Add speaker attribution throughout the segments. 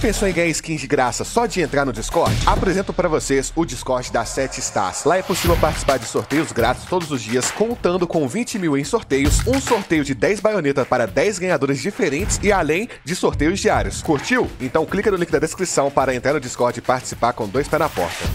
Speaker 1: pensou em ganhar skins de graça só de entrar no Discord? Apresento para vocês o Discord da 7 Stars. Lá é possível participar de sorteios grátis todos os dias, contando com 20 mil em sorteios, um sorteio de 10 baionetas para 10 ganhadores diferentes e além de sorteios diários. Curtiu? Então clica no link da descrição para entrar no Discord e participar com dois pés na porta.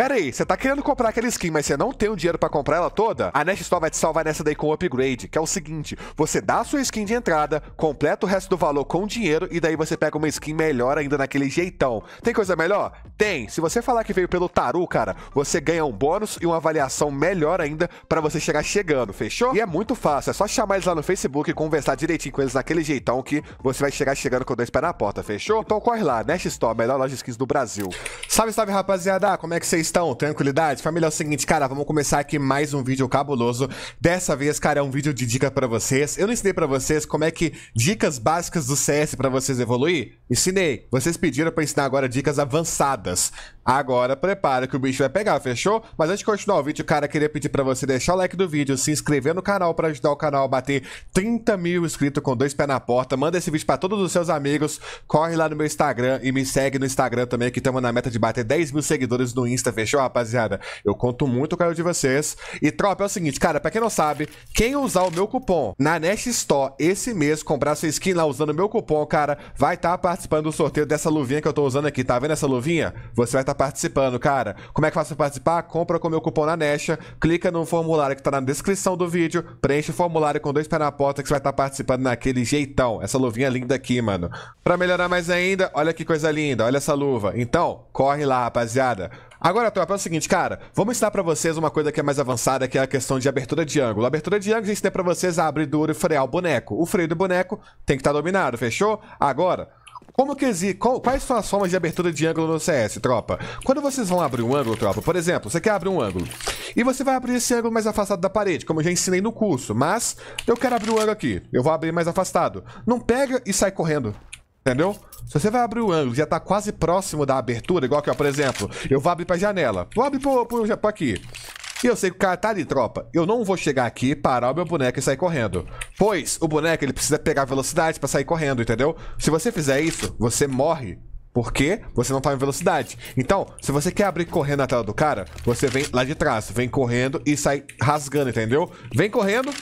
Speaker 1: Pera aí, você tá querendo comprar aquela skin, mas você não tem o dinheiro para comprar ela toda? A Nest Store vai te salvar nessa daí com o upgrade, que é o seguinte, você dá a sua skin de entrada, completa o resto do valor com dinheiro e daí você pega uma skin melhor ainda naquele jeitão. Tem coisa melhor? Tem. Se você falar que veio pelo Taru, cara, você ganha um bônus e uma avaliação melhor ainda para você chegar chegando, fechou? E é muito fácil, é só chamar eles lá no Facebook e conversar direitinho com eles naquele jeitão que você vai chegar chegando com dois pés na porta, fechou? Então corre lá, Nest Store, melhor loja de skins do Brasil. Salve, salve rapaziada, como é que vocês estão? Tranquilidade? Família, é o seguinte, cara, vamos começar aqui mais um vídeo cabuloso. Dessa vez, cara, é um vídeo de dica pra vocês. Eu não ensinei pra vocês como é que dicas básicas do CS pra vocês evoluir? Ensinei. Vocês pediram pra ensinar agora dicas avançadas. Agora, prepara que o bicho vai pegar, fechou? Mas antes de continuar o vídeo, cara, queria pedir pra você deixar o like do vídeo, se inscrever no canal pra ajudar o canal a bater 30 mil inscritos com dois pés na porta. Manda esse vídeo pra todos os seus amigos. Corre lá no meu Instagram e me segue no Instagram também, que estamos na meta de bater 10 mil seguidores no Insta, Fechou, rapaziada? Eu conto muito com a de vocês. E, tropa, é o seguinte, cara, pra quem não sabe, quem usar o meu cupom na Nest Store esse mês, comprar sua skin lá usando o meu cupom, cara, vai estar tá participando do sorteio dessa luvinha que eu tô usando aqui. Tá vendo essa luvinha? Você vai estar tá participando, cara. Como é que faço pra participar? Compra com o meu cupom na Nest, clica no formulário que tá na descrição do vídeo, preenche o formulário com dois pés na porta que você vai estar tá participando naquele jeitão. Essa luvinha é linda aqui, mano. Pra melhorar mais ainda, olha que coisa linda, olha essa luva. Então, corre lá, rapaziada. Agora, tropa, é o seguinte, cara, vamos ensinar para vocês uma coisa que é mais avançada, que é a questão de abertura de ângulo. A abertura de ângulo, a gente tem pra vocês abrir duro e frear o boneco. O freio do boneco tem que estar tá dominado, fechou? Agora, como que existe. quais são as formas de abertura de ângulo no CS, tropa? Quando vocês vão abrir um ângulo, tropa, por exemplo, você quer abrir um ângulo. E você vai abrir esse ângulo mais afastado da parede, como eu já ensinei no curso. Mas eu quero abrir um ângulo aqui. Eu vou abrir mais afastado. Não pega e sai correndo. Entendeu? Se você vai abrir o ângulo e já tá quase próximo da abertura, igual que, ó, por exemplo, eu vou abrir pra janela. Vou abrir pro, pro, aqui. E eu sei que o cara tá ali, tropa. Eu não vou chegar aqui, parar o meu boneco e sair correndo. Pois o boneco ele precisa pegar velocidade para sair correndo, entendeu? Se você fizer isso, você morre. Porque você não tá em velocidade. Então, se você quer abrir correndo na tela do cara, você vem lá de trás, vem correndo e sai rasgando, entendeu? Vem correndo,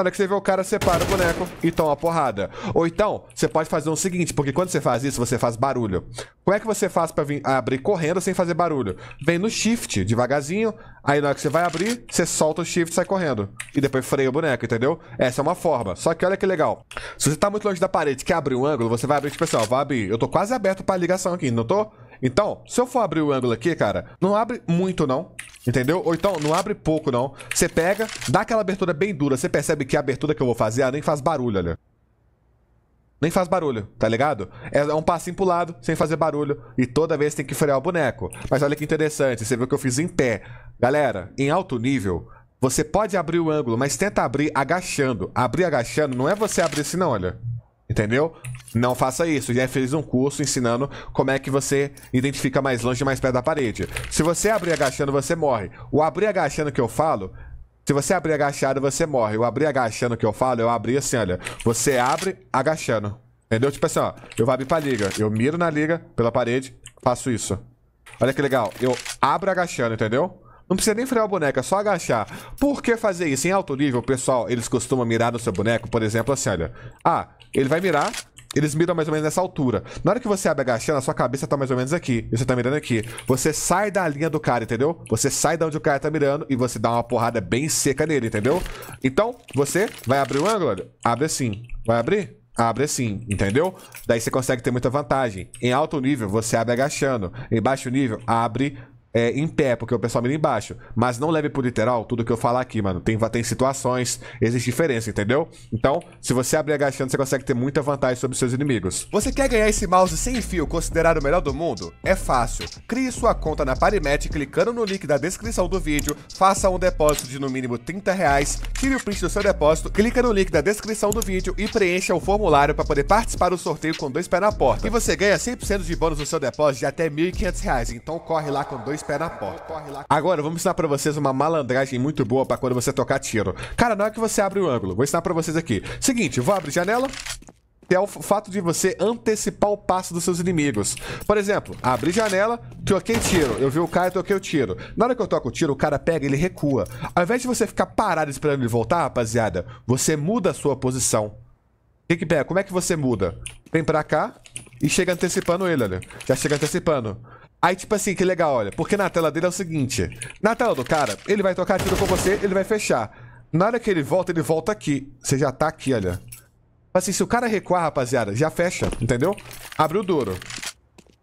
Speaker 1: na hora que você vê o cara, separa o boneco e toma porrada. Ou então, você pode fazer o seguinte, porque quando você faz isso, você faz barulho. Como é que você faz pra vir, abrir correndo sem fazer barulho? Vem no shift, devagarzinho, aí na hora que você vai abrir, você solta o shift e sai correndo. E depois freia o boneco, entendeu? Essa é uma forma. Só que olha que legal. Se você tá muito longe da parede quer abrir um ângulo, você vai abrir, tipo assim, ó, vai abrir. Eu tô quase aberto pra ligação aqui, não tô? Então, se eu for abrir o ângulo aqui, cara, não abre muito, não. Entendeu? Ou então, não abre pouco, não. Você pega, dá aquela abertura bem dura. Você percebe que a abertura que eu vou fazer, ela ah, nem faz barulho, olha. Nem faz barulho, tá ligado? É, é um passinho pro lado, sem fazer barulho. E toda vez tem que frear o boneco. Mas olha que interessante, você viu que eu fiz em pé. Galera, em alto nível, você pode abrir o ângulo, mas tenta abrir agachando. Abrir agachando não é você abrir assim, não, olha. Entendeu? Não faça isso. Já fez um curso ensinando como é que você identifica mais longe e mais perto da parede. Se você abrir agachando, você morre. O abrir agachando que eu falo, se você abrir agachado, você morre. O abrir agachando que eu falo, eu abri assim, olha. Você abre agachando. Entendeu? Tipo assim, ó. Eu vou abrir pra liga. Eu miro na liga, pela parede, faço isso. Olha que legal. Eu abro agachando, entendeu? Não precisa nem frear o boneco, é só agachar. Por que fazer isso? Em alto nível, pessoal, eles costumam mirar no seu boneco, por exemplo, assim, olha. Ah, ele vai mirar, eles miram mais ou menos nessa altura. Na hora que você abre a a sua cabeça tá mais ou menos aqui. E você tá mirando aqui. Você sai da linha do cara, entendeu? Você sai da onde o cara tá mirando e você dá uma porrada bem seca nele, entendeu? Então, você vai abrir o ângulo, abre assim. Vai abrir? Abre assim, entendeu? Daí você consegue ter muita vantagem. Em alto nível, você abre agachando. Em baixo nível, abre é, em pé, porque o pessoal mira embaixo. Mas não leve por literal tudo que eu falar aqui, mano. Tem, tem situações, existe diferença, entendeu? Então, se você abrir agachando, você consegue ter muita vantagem sobre seus inimigos. Você quer ganhar esse mouse sem fio considerado o melhor do mundo? É fácil. Crie sua conta na Parimatch clicando no link da descrição do vídeo, faça um depósito de no mínimo 30 reais, tire o print do seu depósito, clica no link da descrição do vídeo e preencha o formulário para poder participar do sorteio com dois pés na porta. E você ganha 100% de bônus no seu depósito de até 1.500 reais, então corre lá com dois espera na porta. Agora, eu vou mostrar pra vocês uma malandragem muito boa pra quando você tocar tiro. Cara, na hora que você abre o ângulo, vou ensinar pra vocês aqui. Seguinte, vou abrir janela é o fato de você antecipar o passo dos seus inimigos. Por exemplo, abri janela, troquei tiro. Eu vi o cara e troquei o tiro. Na hora que eu toco o tiro, o cara pega e ele recua. Ao invés de você ficar parado esperando ele voltar, rapaziada, você muda a sua posição. O que que pega? Como é que você muda? Vem pra cá e chega antecipando ele, olha. Já chega antecipando. Aí, tipo assim, que legal, olha. Porque na tela dele é o seguinte. Na tela do cara, ele vai tocar tiro com você, ele vai fechar. Na hora que ele volta, ele volta aqui. Você já tá aqui, olha. Tipo assim, se o cara recuar, rapaziada, já fecha, entendeu? Abriu duro.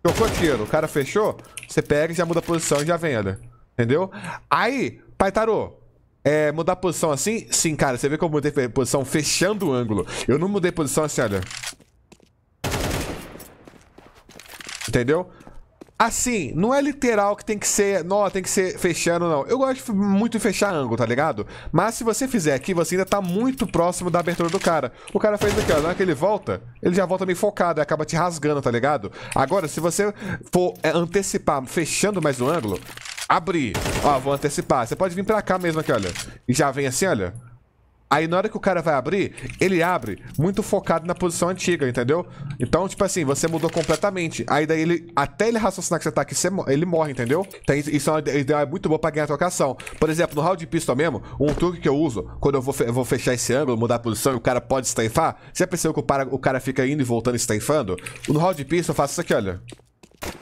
Speaker 1: Tocou tiro, o cara fechou, você pega, já muda a posição e já vem, olha. Entendeu? Aí, pai tarô, é, mudar posição assim? Sim, cara, você vê que eu mudei posição fechando o ângulo. Eu não mudei posição assim, olha. Entendeu? Assim, não é literal que tem que ser. Não, tem que ser fechando, não. Eu gosto muito de fechar ângulo, tá ligado? Mas se você fizer aqui, você ainda tá muito próximo da abertura do cara. O cara fez aqui, ó. Na hora que ele volta, ele já volta meio focado, e acaba te rasgando, tá ligado? Agora, se você for é, antecipar, fechando mais o ângulo, abrir. Ó, vou antecipar. Você pode vir pra cá mesmo aqui, olha. E já vem assim, olha. Aí na hora que o cara vai abrir, ele abre muito focado na posição antiga, entendeu? Então, tipo assim, você mudou completamente. Aí daí ele, até ele raciocinar que você tá aqui, você, ele morre, entendeu? Então, isso é uma ideia muito boa pra ganhar trocação. Por exemplo, no round de pistol mesmo, um truque que eu uso, quando eu vou, vou fechar esse ângulo, mudar a posição e o cara pode strafar, você percebeu que o, para, o cara fica indo e voltando e strafando? No round de pistol eu faço isso aqui, olha.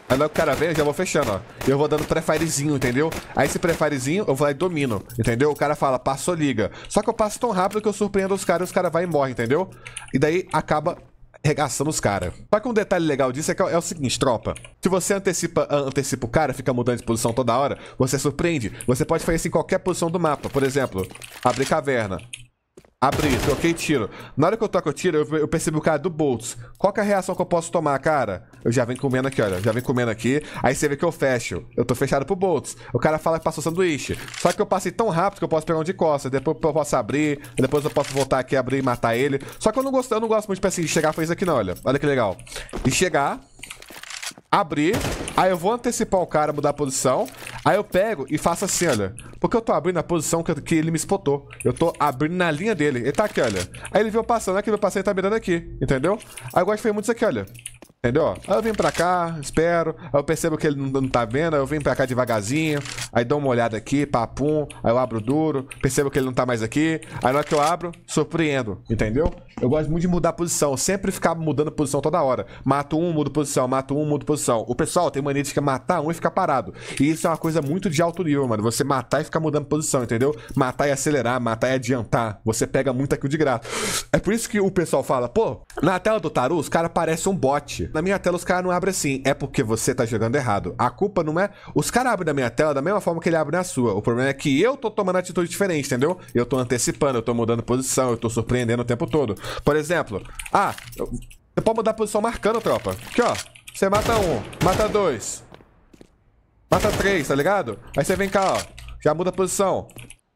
Speaker 1: Aí o cara vem, eu já vou fechando, ó. Eu vou dando prefirezinho, entendeu? Aí esse prefirezinho eu vou lá e domino, entendeu? O cara fala, passou liga. Só que eu passo tão rápido que eu surpreendo os caras e os caras vão e morrem, entendeu? E daí acaba regaçando os caras. Só que um detalhe legal disso é, é, é o seguinte, tropa. Se você antecipa, antecipa o cara, fica mudando de posição toda hora, você surpreende. Você pode fazer isso em qualquer posição do mapa. Por exemplo, abrir caverna abrir isso, ok, tiro. Na hora que eu toco o tiro, eu, percebo o cara do Boltz. Qual é a reação que eu posso tomar, cara? Eu já venho comendo aqui, olha. Já venho comendo aqui. Aí você vê que eu fecho. Eu tô fechado pro Boltz. O cara fala que passou sanduíche. Só que eu passei tão rápido que eu posso pegar um de costas. Depois eu posso abrir. Depois eu posso voltar aqui, abrir e matar ele. Só que eu não gosto, eu não gosto muito, tipo assim, de chegar e fazer isso aqui, não, olha. Olha que legal. e chegar, abrir, aí eu vou antecipar o cara, mudar a posição, aí eu pego e faço assim, olha. Porque eu tô abrindo a posição que, que ele me spotou. Eu tô abrindo na linha dele. Ele tá aqui, olha. Aí ele veio passando, aqui veio passando, e tá mirando aqui, entendeu? Aí eu gosto de fazer muito isso aqui, olha. Entendeu? Aí eu venho pra cá, espero. Aí eu percebo que ele não, não tá vendo. Aí eu venho pra cá devagarzinho. Aí dou uma olhada aqui, papum. Aí eu abro duro. Percebo que ele não tá mais aqui. Aí na hora que eu abro, surpreendo. Entendeu? Eu gosto muito de mudar posição. Sempre ficar mudando posição toda hora. Mato um, mudo posição. Mato um, mudo posição. O pessoal tem mania de ficar matar um e ficar parado. E isso é uma coisa muito de alto nível, mano. Você matar e ficar mudando posição, entendeu? Matar e acelerar, matar e adiantar. Você pega muito aquilo de graça. É por isso que o pessoal fala, pô, na tela do Taru, os caras parecem um bot. Na minha tela os caras não abrem assim. É porque você tá jogando errado. A culpa não é. Os caras abrem na minha tela da mesma forma que ele abre na sua. O problema é que eu tô tomando atitude diferente, entendeu? Eu tô antecipando, eu tô mudando posição, eu tô surpreendendo o tempo todo. Por exemplo, ah, você pode mudar a posição marcando, tropa. Aqui, ó. Você mata um, mata dois, mata três, tá ligado? Aí você vem cá, ó. Já muda a posição.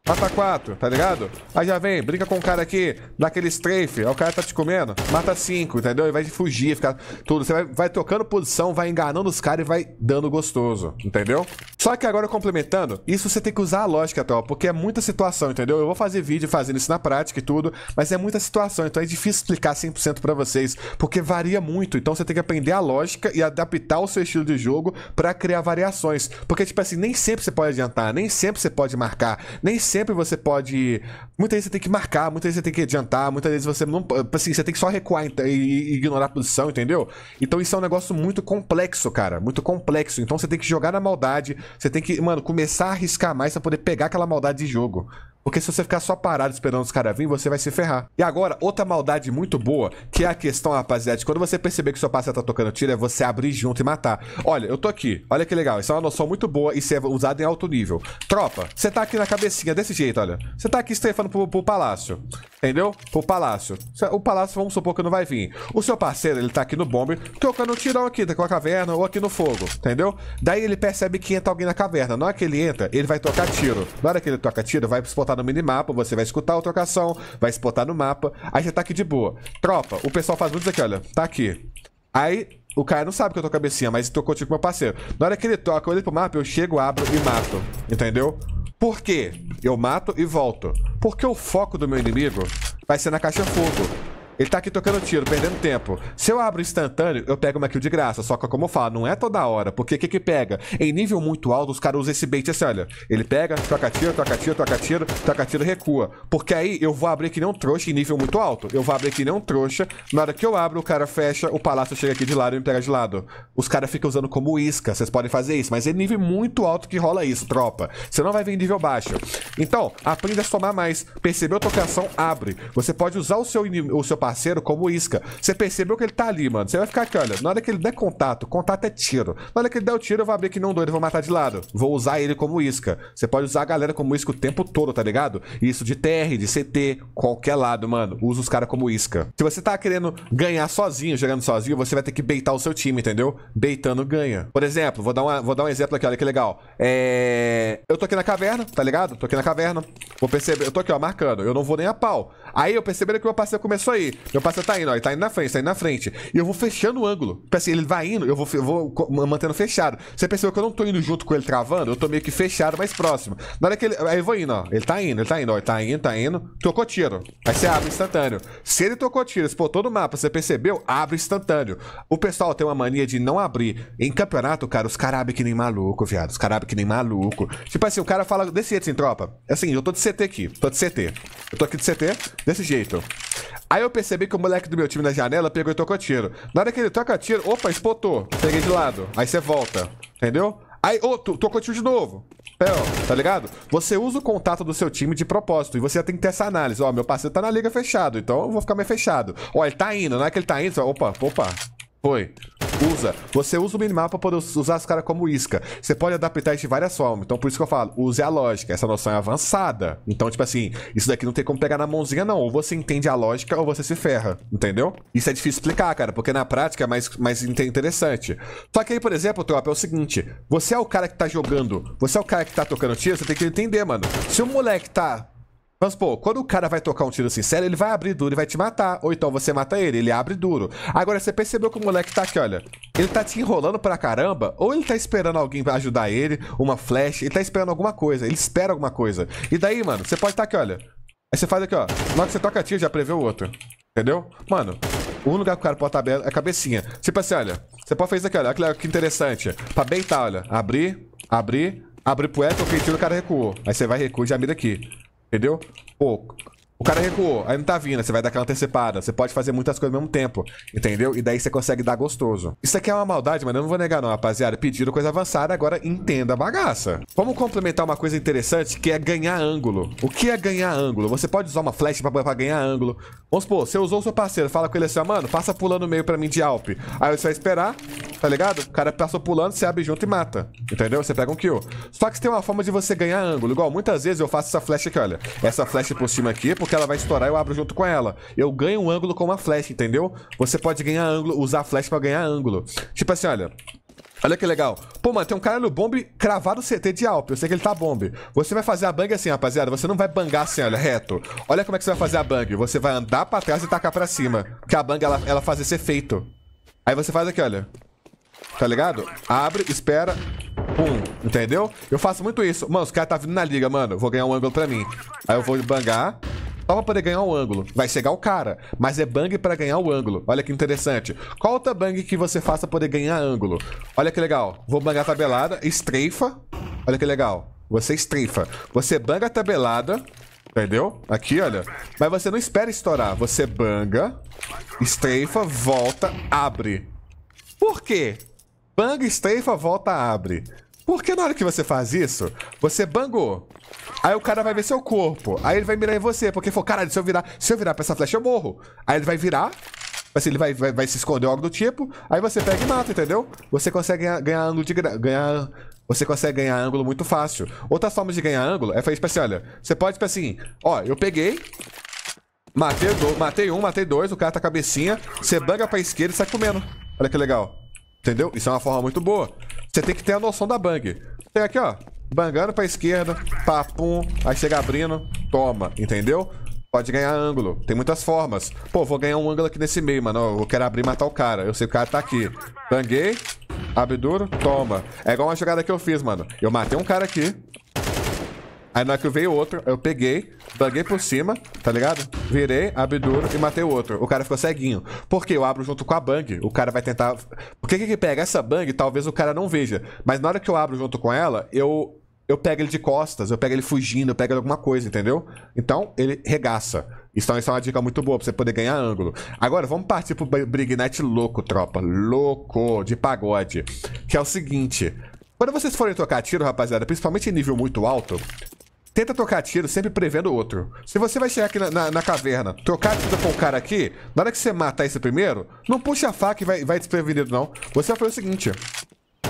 Speaker 1: Mata quatro, tá ligado? Aí já vem, brinca com o cara aqui, dá aquele strafe, aí o cara tá te comendo, mata cinco, entendeu? E vai fugir, ficar tudo. Você vai, vai posição, vai enganando os caras e vai dando gostoso, entendeu? Só que agora complementando, isso você tem que usar a lógica, tropa, porque é muita situação, entendeu? Eu vou fazer vídeo fazendo isso na prática e tudo, mas é muita situação, então é difícil explicar 100% para vocês, porque varia muito, então você tem que aprender a lógica e adaptar o seu estilo de jogo para criar variações, porque tipo assim, nem sempre você pode adiantar, nem sempre você pode marcar, nem sempre sempre você pode. Muitas vezes você tem que marcar, muitas vezes você tem que adiantar, muitas vezes você não. Assim, você tem que só recuar e, e ignorar a posição, entendeu? Então isso é um negócio muito complexo, cara. Muito complexo. Então você tem que jogar na maldade, você tem que, mano, começar a arriscar mais pra poder pegar aquela maldade de jogo. Porque se você ficar só parado esperando os caras vir, você vai se ferrar. E agora, outra maldade muito boa, que é a questão, rapaziada, de quando você perceber que seu parceiro tá tocando tiro, é você abrir junto e matar. Olha, eu tô aqui. Olha que legal. Isso é uma noção muito boa e ser é usada em alto nível. Tropa, você tá aqui na cabecinha desse jeito, olha. Você tá aqui estrefando pro, pro palácio. Entendeu? Pro palácio. O palácio, vamos supor que não vai vir. O seu parceiro, ele tá aqui no bombe, tocando um tirão aqui, daqui tá com a caverna ou aqui no fogo. Entendeu? Daí ele percebe que entra alguém na caverna. Na hora que ele entra, ele vai tocar tiro. Na hora que ele toca tiro, vai disputar no minimapa, você vai escutar a trocação, vai exportar no mapa. Aí você tá aqui de boa. Tropa, o pessoal faz muito isso aqui, olha. Tá aqui. Aí o cara não sabe que eu tô cabecinha, mas tocou tipo com meu parceiro. Na hora que ele toca, eu olho pro mapa, eu chego, abro e mato. Entendeu? Por quê? Eu mato e volto. Porque o foco do meu inimigo vai ser na caixa fogo. Ele tá aqui tocando tiro, perdendo tempo. Se eu abro instantâneo, eu pego uma kill de graça. Só que, como eu falo, não é toda hora. Porque o que que pega? Em nível muito alto, os caras usam esse bait assim, olha. Ele pega, toca tiro, toca tiro, toca tiro, toca tiro, recua. Porque aí eu vou abrir que nem um trouxa em nível muito alto. Eu vou abrir que nem um trouxa. Na hora que eu abro, o cara fecha, o palácio chega aqui de lado e me pega de lado. Os caras ficam usando como isca. Vocês podem fazer isso. Mas é nível muito alto que rola isso, tropa. Você não vai ver em nível baixo. Então, aprenda a somar mais. Percebeu a tocação? Abre. Você pode usar o seu, o seu palácio parceiro como isca. Você percebeu que ele tá ali, mano. Você vai ficar aqui, olha. Na hora que ele der contato, contato é tiro. Na hora que ele der o tiro, eu vou abrir que não doido, eu vou matar de lado. Vou usar ele como isca. Você pode usar a galera como isca o tempo todo, tá ligado? Isso de TR, de CT, qualquer lado, mano. Usa os caras como isca. Se você tá querendo ganhar sozinho, jogando sozinho, você vai ter que beitar o seu time, entendeu? Beitando ganha. Por exemplo, vou dar, uma, vou dar um exemplo aqui, olha que legal. É... Eu tô aqui na caverna, tá ligado? Tô aqui na caverna. Vou perceber, eu tô aqui, ó, marcando. Eu não vou nem a pau. Aí eu percebi que o meu parceiro começou aí. Meu parceiro tá indo, ó. Ele tá indo na frente, tá indo na frente. E eu vou fechando o ângulo. Tipo assim, ele vai indo, eu vou, eu vou mantendo fechado. Você percebeu que eu não tô indo junto com ele travando? Eu tô meio que fechado, mais próximo. Na hora que ele. Aí eu vou indo, ó. Ele tá indo, ele tá indo, ó. Ele tá indo, tá indo. Tocou tiro. Aí você abre instantâneo. Se ele tocou tiro, todo no mapa, você percebeu? Abre instantâneo. O pessoal tem uma mania de não abrir. Em campeonato, cara, os caras abrem que nem maluco, viado. Os caras abrem que nem maluco. Tipo assim, o cara fala desse jeito, assim, tropa. Assim, eu tô de CT aqui. Tô de CT. Eu tô aqui de CT, desse jeito. Aí eu percebi que o moleque do meu time na janela pegou e tocou tiro. Na hora que ele toca tiro, opa, espotou. Peguei de lado. Aí você volta, entendeu? Aí, ô, oh, tocou tiro de novo. É, ó, tá ligado? Você usa o contato do seu time de propósito e você tem que ter essa análise. Ó, meu parceiro tá na liga fechado, então eu vou ficar meio fechado. Ó, ele tá indo, não é que ele tá indo, opa, opa, foi. Usa. Você usa o minimapa para usar os caras como isca. Você pode adaptar isso de várias formas. Então, por isso que eu falo, use a lógica. Essa noção é avançada. Então, tipo assim, isso daqui não tem como pegar na mãozinha, não. Ou você entende a lógica ou você se ferra. Entendeu? Isso é difícil explicar, cara, porque na prática é mais, mais interessante. Só que aí, por exemplo, tropa, é o seguinte: você é o cara que tá jogando, você é o cara que tá tocando tiro, você tem que entender, mano. Se o moleque tá Vamos supor, quando o cara vai tocar um tiro sincero, ele vai abrir duro e vai te matar. Ou então você mata ele, ele abre duro. Agora, você percebeu que o moleque tá aqui, olha. Ele tá te enrolando pra caramba, ou ele tá esperando alguém pra ajudar ele, uma flash, ele tá esperando alguma coisa, ele espera alguma coisa. E daí, mano, você pode estar tá aqui, olha. Aí você faz aqui, ó. logo que você toca tiro, já prevê o outro. Entendeu? Mano, o único lugar que o cara pode estar tá aberto é a cabecinha. Tipo assim, olha. Você pode fazer isso aqui, olha. Olha que interessante. Pra beitar, olha. Abrir, abrir, abrir pro eco, ok, tiro, o cara recuou. Aí você vai recuar e já mira aqui. Entendeu? Pô, o cara recuou, aí não tá vindo, você vai dar aquela antecipada. Você pode fazer muitas coisas ao mesmo tempo, entendeu? E daí você consegue dar gostoso. Isso aqui é uma maldade, mas eu não vou negar não, rapaziada. Pediram coisa avançada, agora entenda a bagaça. Vamos complementar uma coisa interessante, que é ganhar ângulo. O que é ganhar ângulo? Você pode usar uma flash pra, pra ganhar ângulo. Vamos supor, você usou o seu parceiro, fala com ele assim, mano, passa pulando meio pra mim de Alp. Aí você vai esperar, tá ligado? O cara passou pulando, você abre junto e mata. Entendeu? Você pega um kill. Só que tem uma forma de você ganhar ângulo. Igual, muitas vezes eu faço essa flash aqui, olha. Essa flash por cima aqui, por que ela vai estourar, eu abro junto com ela. Eu ganho um ângulo com uma flecha, entendeu? Você pode ganhar ângulo, usar a flecha pra ganhar ângulo. Tipo assim, olha. Olha que legal. Pô, mano, tem um cara no bombe cravado CT de Alp. Eu sei que ele tá bombe. Você vai fazer a bang assim, rapaziada. Você não vai bangar assim, olha, reto. Olha como é que você vai fazer a bang. Você vai andar pra trás e tacar pra cima. Porque a bang, ela, ela faz esse efeito. Aí você faz aqui, olha. Tá ligado? Abre, espera. Pum, entendeu? Eu faço muito isso. Mano, os caras tá vindo na liga, mano. Vou ganhar um ângulo pra mim. Aí eu vou bangar. Só pra poder ganhar o um ângulo. Vai chegar o cara, mas é bang pra ganhar o ângulo. Olha que interessante. Qual outra bang que você faça pra poder ganhar ângulo? Olha que legal. Vou bangar a tabelada, estreifa. Olha que legal. Você estreifa. Você banga a tabelada, entendeu? Aqui, olha. Mas você não espera estourar. Você banga, estreifa, volta, abre. Por quê? Banga, estreifa, volta, abre. Porque na hora que você faz isso, você bangou. Aí o cara vai ver seu corpo. Aí ele vai mirar em você, porque falou, caralho, se eu virar, se eu virar pra essa flecha, eu morro. Aí ele vai virar, assim, ele vai, vai, vai se esconder ou algo do tipo. Aí você pega e mata, entendeu? Você consegue ganhar, ganhar ângulo de ganhar. Você consegue ganhar ângulo muito fácil. Outras formas de ganhar ângulo é fazer tipo assim, olha. Você pode, tipo assim, ó, eu peguei, Matei, do, matei um, matei dois, o cara tá cabecinha, você banga pra esquerda e sai comendo. Olha que legal. Entendeu? Isso é uma forma muito boa. Você tem que ter a noção da bang. Tem aqui, ó. Bangando pra esquerda, papum, aí chega abrindo, toma, entendeu? Pode ganhar ângulo, tem muitas formas. Pô, vou ganhar um ângulo aqui nesse meio, mano. Eu quero abrir e matar o cara. Eu sei que o cara tá aqui. Banguei, abre duro, toma. É igual uma jogada que eu fiz, mano. Eu matei um cara aqui, Aí na hora que veio outro, eu peguei, buguei por cima, tá ligado? Virei, abri duro e matei o outro. O cara ficou ceguinho. Porque eu abro junto com a bang, o cara vai tentar... Por que que pega essa bang? Talvez o cara não veja. Mas na hora que eu abro junto com ela, eu... Eu pego ele de costas, eu pego ele fugindo, eu pego ele alguma coisa, entendeu? Então, ele regaça. Então, isso é uma dica muito boa pra você poder ganhar ângulo. Agora, vamos partir pro Brig louco, tropa. Louco, de pagode. Que é o seguinte. Quando vocês forem tocar tiro, rapaziada, principalmente em nível muito alto, Tenta trocar tiro sempre prevendo o outro. Se você vai chegar aqui na, na, na, caverna, trocar tiro com o cara aqui, na hora que você matar esse primeiro, não puxa a faca e vai, vai desprevenido, não. Você vai fazer o seguinte.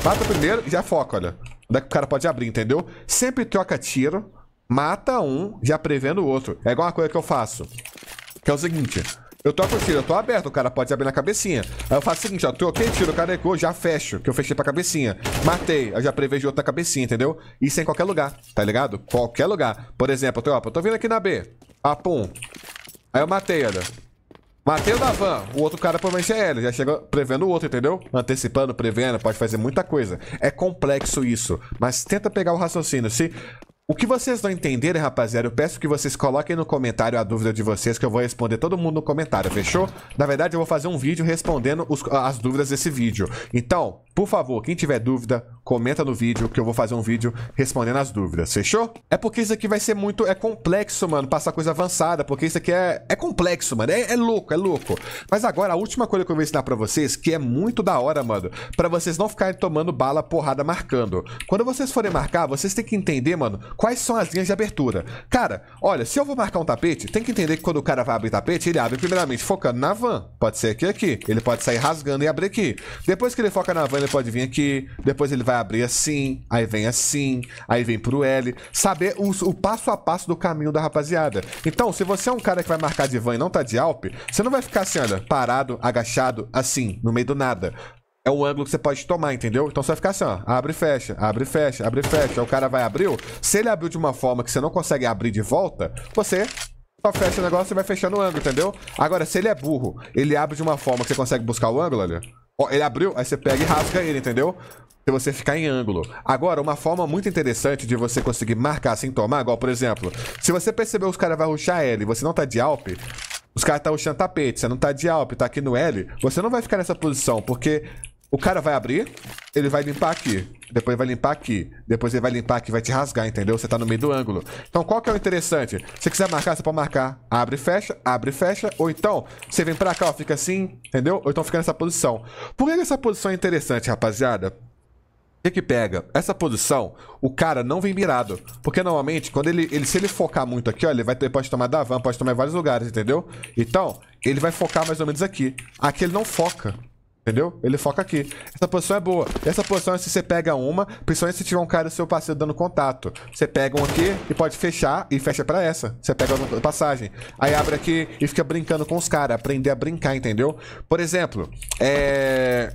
Speaker 1: Mata o primeiro e já foca, olha. Daí é o cara pode abrir, entendeu? Sempre troca tiro, mata um, já prevendo o outro. É igual uma coisa que eu faço. Que é o seguinte. Eu tô com tiro, eu tô aberto, o cara pode abrir na cabecinha. Aí eu faço o seguinte, ó, troquei tiro, o cara ecoou, já fecho, que eu fechei pra cabecinha. Matei, eu já prevejo outro na cabecinha, entendeu? Isso é em qualquer lugar, tá ligado? Qualquer lugar. Por exemplo, eu eu tô vindo aqui na B. Ah, pum. Aí eu matei, olha. Matei o da van, o outro cara provavelmente é ele, já chega prevendo o outro, entendeu? Antecipando, prevendo, pode fazer muita coisa. É complexo isso, mas tenta pegar o raciocínio. Se o que vocês não entenderem, rapaziada, eu peço que vocês coloquem no comentário a dúvida de vocês, que eu vou responder todo mundo no comentário, fechou? Na verdade, eu vou fazer um vídeo respondendo os, as dúvidas desse vídeo. Então, por favor, quem tiver dúvida, comenta no vídeo, que eu vou fazer um vídeo respondendo as dúvidas, fechou? É porque isso aqui vai ser muito... É complexo, mano, passar coisa avançada, porque isso aqui é, é complexo, mano. É, é louco, é louco. Mas agora, a última coisa que eu vou ensinar pra vocês, que é muito da hora, mano, pra vocês não ficarem tomando bala porrada marcando. Quando vocês forem marcar, vocês têm que entender, mano, Quais são as linhas de abertura? Cara, olha, se eu vou marcar um tapete, tem que entender que quando o cara vai abrir tapete, ele abre primeiramente focando na van. Pode ser aqui aqui. Ele pode sair rasgando e abrir aqui. Depois que ele foca na van, ele pode vir aqui. Depois ele vai abrir assim, aí vem assim, aí vem pro L. Saber o, o passo a passo do caminho da rapaziada. Então, se você é um cara que vai marcar de van e não tá de Alp, você não vai ficar assim, olha, parado, agachado, assim, no meio do nada é o ângulo que você pode tomar, entendeu? Então você vai ficar assim, ó. Abre e fecha, abre e fecha, abre e fecha. Aí o cara vai abriu. Se ele abriu de uma forma que você não consegue abrir de volta, você só fecha o negócio e vai fechando o ângulo, entendeu? Agora, se ele é burro, ele abre de uma forma que você consegue buscar o ângulo ali. Ó, ele abriu, aí você pega e rasga ele, entendeu? Se você ficar em ângulo. Agora, uma forma muito interessante de você conseguir marcar sem tomar, igual, por exemplo, se você perceber os caras vai ruxar ele e você não tá de alpe, os caras tá ruxando tapete, você não tá de alpe, tá aqui no L, você não vai ficar nessa posição, porque o cara vai abrir, ele vai limpar aqui. Depois vai limpar aqui. Depois ele vai limpar aqui, vai te rasgar, entendeu? Você tá no meio do ângulo. Então, qual que é o interessante? Se quiser marcar, você pode marcar. Abre e fecha, abre e fecha. Ou então, você vem pra cá, ó, fica assim, entendeu? Ou então fica nessa posição. Por que, essa posição é interessante, rapaziada? O que, que pega? Essa posição, o cara não vem mirado. Porque normalmente, quando ele, ele se ele focar muito aqui, ó, ele vai ter, pode tomar da van, pode tomar em vários lugares, entendeu? Então, ele vai focar mais ou menos aqui. Aqui ele não foca. Entendeu? Ele foca aqui. Essa posição é boa. Essa posição é se você pega uma, principalmente se tiver um cara seu parceiro dando contato. Você pega um aqui e pode fechar e fecha pra essa. Você pega a passagem. Aí abre aqui e fica brincando com os caras. Aprender a brincar, entendeu? Por exemplo, é...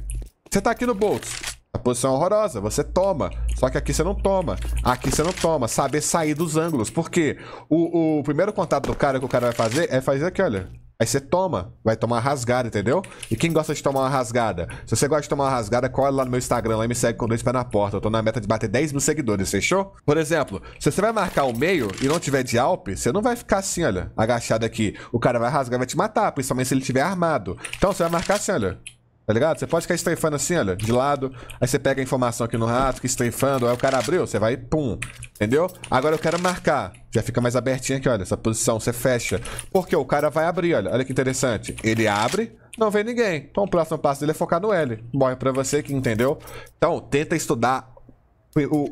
Speaker 1: Você tá aqui no Boltz. A posição é horrorosa, você toma. Só que aqui você não toma. Aqui você não toma. Saber sair dos ângulos. Porque o, o primeiro contato do cara que o cara vai fazer é fazer aqui, olha. Aí você toma, vai tomar rasgada, entendeu? E quem gosta de tomar uma rasgada? Se você gosta de tomar uma rasgada, corre lá no meu Instagram lá e me segue com dois pés na porta. Eu tô na meta de bater 10 mil seguidores, fechou? Por exemplo, se você vai marcar o meio e não tiver de alpe, você não vai ficar assim, olha, agachado aqui. O cara vai rasgar vai te matar, principalmente se ele tiver armado. Então você vai marcar assim, olha. Tá ligado? Você pode ficar estreifando assim, olha, de lado. Aí você pega a informação aqui no rato, que estreifando Aí o cara abriu, você vai, pum. Entendeu? Agora eu quero marcar. Já fica mais abertinho aqui, olha. Essa posição você fecha. Porque o cara vai abrir, olha. Olha que interessante. Ele abre, não vem ninguém. Então o próximo passo dele é focar no L. Morre pra você que entendeu. Então, tenta estudar o,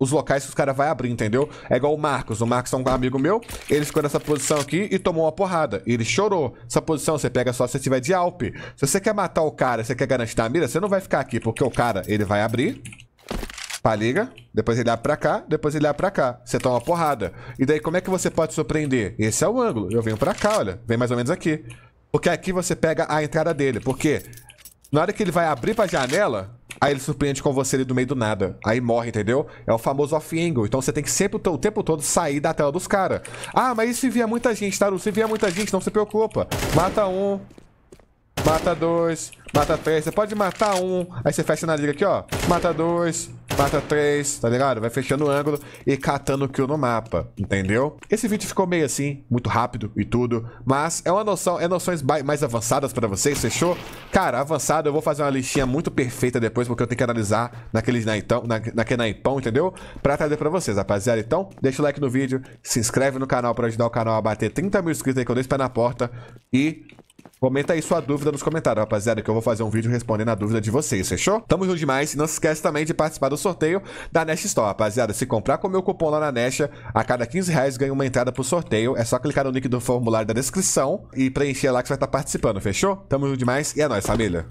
Speaker 1: os locais que os caras vão abrir, entendeu? É igual o Marcos. O Marcos é um amigo meu, ele ficou nessa posição aqui e tomou uma porrada. ele chorou. Essa posição você pega só se você tiver de Alp. Se você quer matar o cara, você quer garantir a mira, você não vai ficar aqui, porque o cara, ele vai abrir. Pá, liga, depois ele abre pra cá, depois ele abre pra cá. Você toma uma porrada. E daí como é que você pode surpreender? Esse é o ângulo. Eu venho pra cá, olha. Vem mais ou menos aqui. Porque aqui você pega a entrada dele. Porque na hora que ele vai abrir pra janela, Aí ele surpreende com você ali do meio do nada. Aí morre, entendeu? É o famoso off-angle. Então você tem que sempre o tempo todo sair da tela dos caras. Ah, mas isso envia muita gente, Taru? isso envia muita gente, não se preocupa. Mata um, mata dois, mata três. Você pode matar um, aí você fecha na liga aqui, ó. Mata dois, mata três, tá ligado? Vai fechando o ângulo e catando o kill no mapa, entendeu? Esse vídeo ficou meio assim, muito rápido e tudo, mas é uma noção, é noções mais avançadas pra vocês, fechou? Cara, avançado, eu vou fazer uma listinha muito perfeita depois, porque eu tenho que analisar naqueles naipão, na, naquele naipão, entendeu? Pra trazer pra vocês, rapaziada. Então, deixa o like no vídeo, se inscreve no canal pra ajudar o canal a bater 30 mil inscritos aí, que eu deixo pé na porta e Comenta aí sua dúvida nos comentários, rapaziada, que eu vou fazer um vídeo respondendo a dúvida de vocês, fechou? Tamo junto demais. Não se esquece também de participar do sorteio da Nest Store, rapaziada. Se comprar com o meu cupom lá na Nest, a cada 15 reais ganha uma entrada pro sorteio. É só clicar no link do formulário da descrição e preencher lá que você vai estar tá participando, fechou? Tamo junto demais e é nóis, família.